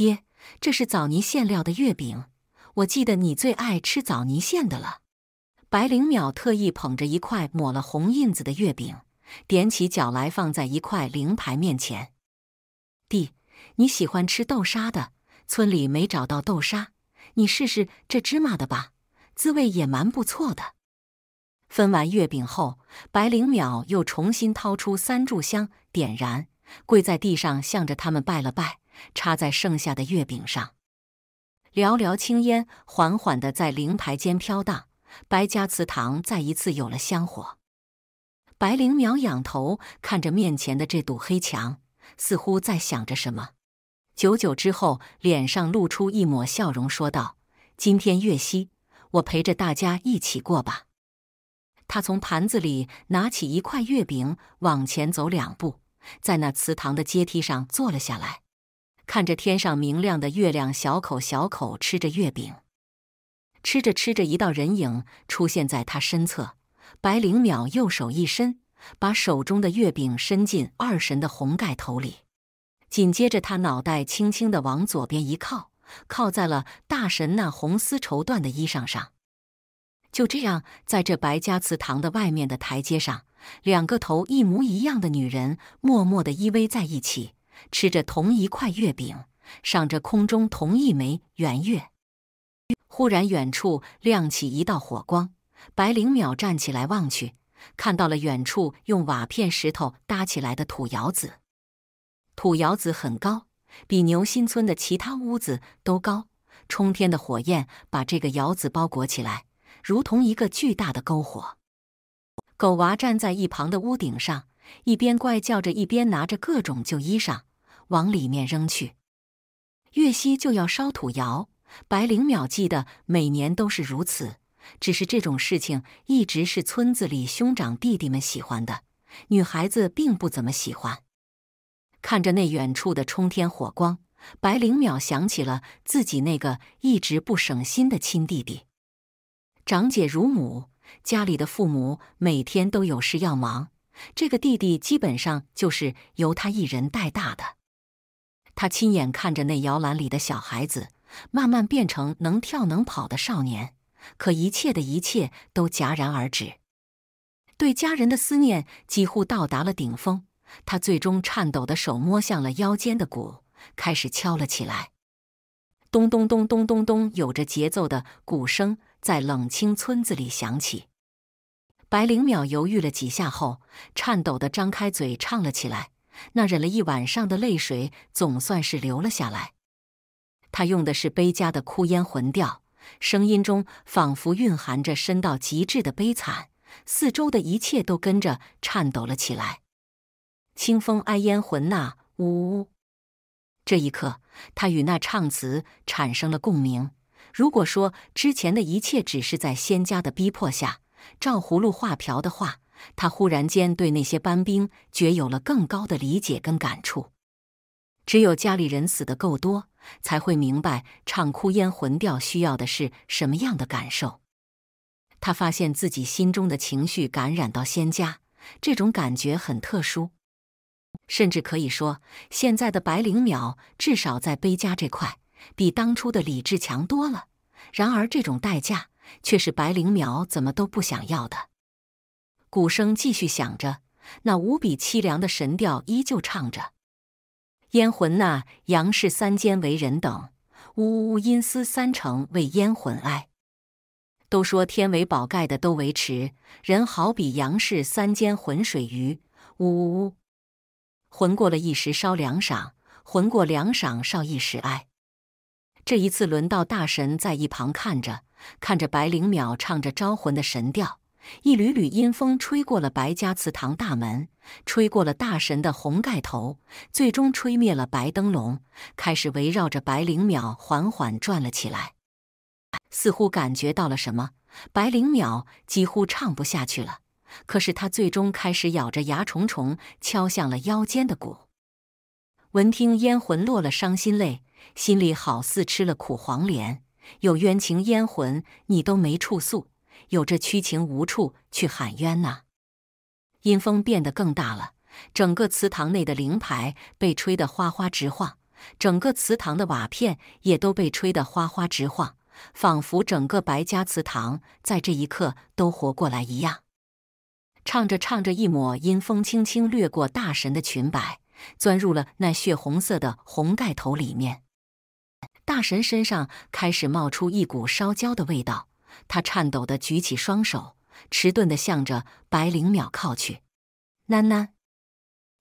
爹，这是枣泥馅料的月饼，我记得你最爱吃枣泥馅的了。白灵淼特意捧着一块抹了红印子的月饼，踮起脚来放在一块灵牌面前。弟，你喜欢吃豆沙的，村里没找到豆沙，你试试这芝麻的吧，滋味也蛮不错的。分完月饼后，白灵淼又重新掏出三炷香，点燃，跪在地上，向着他们拜了拜。插在剩下的月饼上，寥寥青烟缓缓的在灵牌间飘荡，白家祠堂再一次有了香火。白灵苗仰头看着面前的这堵黑墙，似乎在想着什么。久久之后，脸上露出一抹笑容，说道：“今天月夕，我陪着大家一起过吧。”他从盘子里拿起一块月饼，往前走两步，在那祠堂的阶梯上坐了下来。看着天上明亮的月亮，小口小口吃着月饼，吃着吃着，一道人影出现在他身侧。白灵淼右手一伸，把手中的月饼伸进二神的红盖头里，紧接着他脑袋轻轻的往左边一靠，靠在了大神那红丝绸缎的衣裳上。就这样，在这白家祠堂的外面的台阶上，两个头一模一样的女人默默的依偎在一起。吃着同一块月饼，赏着空中同一枚圆月。忽然，远处亮起一道火光，白灵淼站起来望去，看到了远处用瓦片、石头搭起来的土窑子。土窑子很高，比牛心村的其他屋子都高。冲天的火焰把这个窑子包裹起来，如同一个巨大的篝火。狗娃站在一旁的屋顶上，一边怪叫着，一边拿着各种旧衣裳。往里面扔去，月西就要烧土窑。白灵淼记得每年都是如此，只是这种事情一直是村子里兄长弟弟们喜欢的，女孩子并不怎么喜欢。看着那远处的冲天火光，白灵淼想起了自己那个一直不省心的亲弟弟。长姐如母，家里的父母每天都有事要忙，这个弟弟基本上就是由他一人带大的。他亲眼看着那摇篮里的小孩子慢慢变成能跳能跑的少年，可一切的一切都戛然而止。对家人的思念几乎到达了顶峰，他最终颤抖的手摸向了腰间的鼓，开始敲了起来。咚咚咚咚咚咚，有着节奏的鼓声在冷清村子里响起。白灵淼犹豫了几下后，颤抖的张开嘴唱了起来。那忍了一晚上的泪水总算是流了下来。他用的是悲家的哭烟魂调，声音中仿佛蕴含着深到极致的悲惨，四周的一切都跟着颤抖了起来。清风哀烟魂呐，呜呜！这一刻，他与那唱词产生了共鸣。如果说之前的一切只是在仙家的逼迫下照葫芦画瓢的话，他忽然间对那些班兵觉有了更高的理解跟感触，只有家里人死的够多，才会明白唱哭烟魂调需要的是什么样的感受。他发现自己心中的情绪感染到仙家，这种感觉很特殊，甚至可以说，现在的白灵淼至少在悲家这块，比当初的李志强多了。然而，这种代价却是白灵淼怎么都不想要的。鼓声继续响着，那无比凄凉的神调依旧唱着。烟魂呐，杨氏三间为人等，呜呜呜，阴司三成为烟魂哀。都说天为宝盖的都维持，人好比杨氏三间浑水鱼，呜呜呜。魂过了一时烧两晌，魂过两晌烧一时哀。这一次轮到大神在一旁看着，看着白灵鸟唱着招魂的神调。一缕缕阴风吹过了白家祠堂大门，吹过了大神的红盖头，最终吹灭了白灯笼，开始围绕着白灵鸟缓缓转了起来。似乎感觉到了什么，白灵鸟几乎唱不下去了。可是他最终开始咬着牙重重敲向了腰间的鼓。闻听烟魂落了伤心泪，心里好似吃了苦黄连。有冤情，烟魂你都没处诉。有着屈情无处去喊冤呐！阴风变得更大了，整个祠堂内的灵牌被吹得哗哗直晃，整个祠堂的瓦片也都被吹得哗哗直晃，仿佛整个白家祠堂在这一刻都活过来一样。唱着唱着，一抹阴风轻轻掠过大神的裙摆，钻入了那血红色的红盖头里面，大神身上开始冒出一股烧焦的味道。他颤抖地举起双手，迟钝地向着白灵淼靠去。囡囡，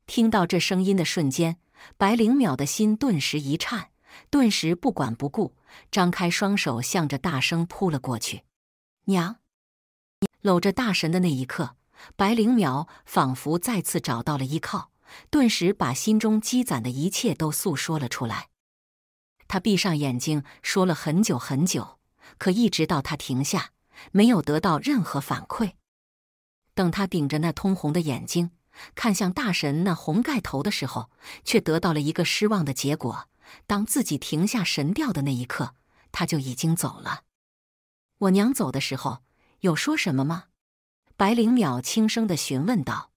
听到这声音的瞬间，白灵淼的心顿时一颤，顿时不管不顾，张开双手向着大声扑了过去。娘，搂着大神的那一刻，白灵淼仿佛再次找到了依靠，顿时把心中积攒的一切都诉说了出来。他闭上眼睛，说了很久很久。可一直到他停下，没有得到任何反馈。等他顶着那通红的眼睛看向大神那红盖头的时候，却得到了一个失望的结果。当自己停下神调的那一刻，他就已经走了。我娘走的时候有说什么吗？白灵淼轻声的询问道。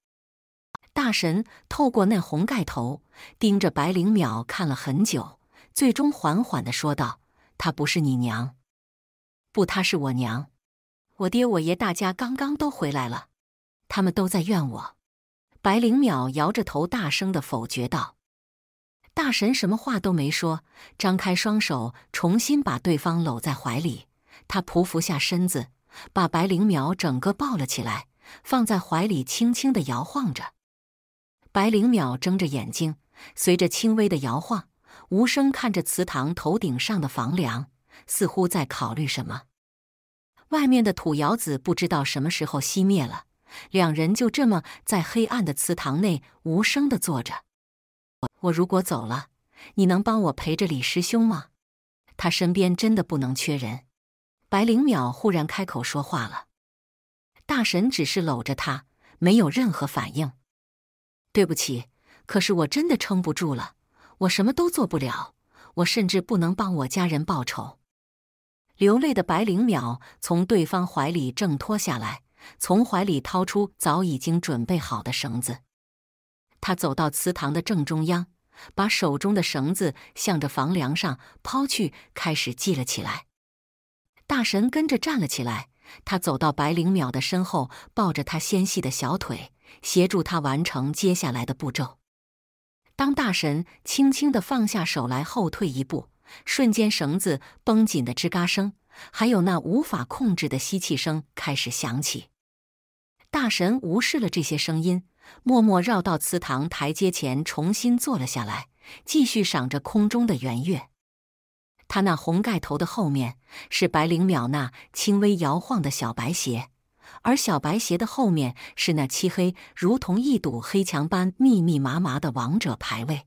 大神透过那红盖头盯着白灵淼看了很久，最终缓缓的说道：“她不是你娘。”不，她是我娘，我爹我爷大家刚刚都回来了，他们都在怨我。白灵淼摇着头，大声的否决道：“大神什么话都没说，张开双手，重新把对方搂在怀里。他匍匐下身子，把白灵淼整个抱了起来，放在怀里，轻轻的摇晃着。白灵淼睁着眼睛，随着轻微的摇晃，无声看着祠堂头顶上的房梁。”似乎在考虑什么。外面的土窑子不知道什么时候熄灭了，两人就这么在黑暗的祠堂内无声的坐着。我如果走了，你能帮我陪着李师兄吗？他身边真的不能缺人。白灵鸟忽然开口说话了。大神只是搂着他，没有任何反应。对不起，可是我真的撑不住了，我什么都做不了，我甚至不能帮我家人报仇。流泪的白灵鸟从对方怀里挣脱下来，从怀里掏出早已经准备好的绳子。他走到祠堂的正中央，把手中的绳子向着房梁上抛去，开始系了起来。大神跟着站了起来，他走到白灵鸟的身后，抱着他纤细的小腿，协助他完成接下来的步骤。当大神轻轻地放下手来，后退一步。瞬间，绳子绷紧的吱嘎声，还有那无法控制的吸气声开始响起。大神无视了这些声音，默默绕到祠堂台阶前，重新坐了下来，继续赏着空中的圆月。他那红盖头的后面是白灵鸟那轻微摇晃的小白鞋，而小白鞋的后面是那漆黑如同一堵黑墙般密密麻麻的王者牌位。